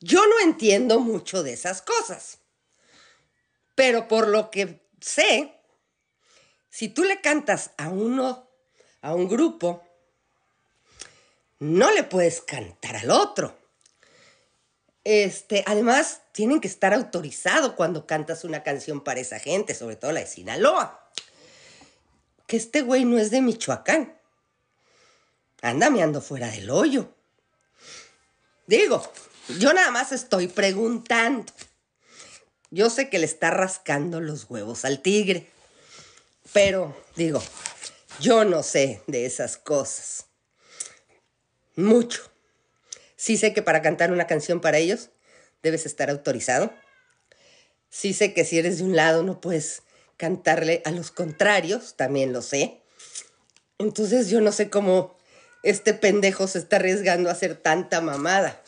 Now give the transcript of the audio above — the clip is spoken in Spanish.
Yo no entiendo mucho de esas cosas, pero por lo que sé, si tú le cantas a uno, a un grupo, no le puedes cantar al otro. Este, además, tienen que estar autorizados cuando cantas una canción para esa gente, sobre todo la de Sinaloa. Que este güey no es de Michoacán. Anda ando fuera del hoyo. Digo, yo nada más estoy preguntando. Yo sé que le está rascando los huevos al tigre, pero digo, yo no sé de esas cosas. Mucho. Sí sé que para cantar una canción para ellos debes estar autorizado. Sí sé que si eres de un lado no puedes cantarle a los contrarios, también lo sé. Entonces yo no sé cómo este pendejo se está arriesgando a hacer tanta mamada.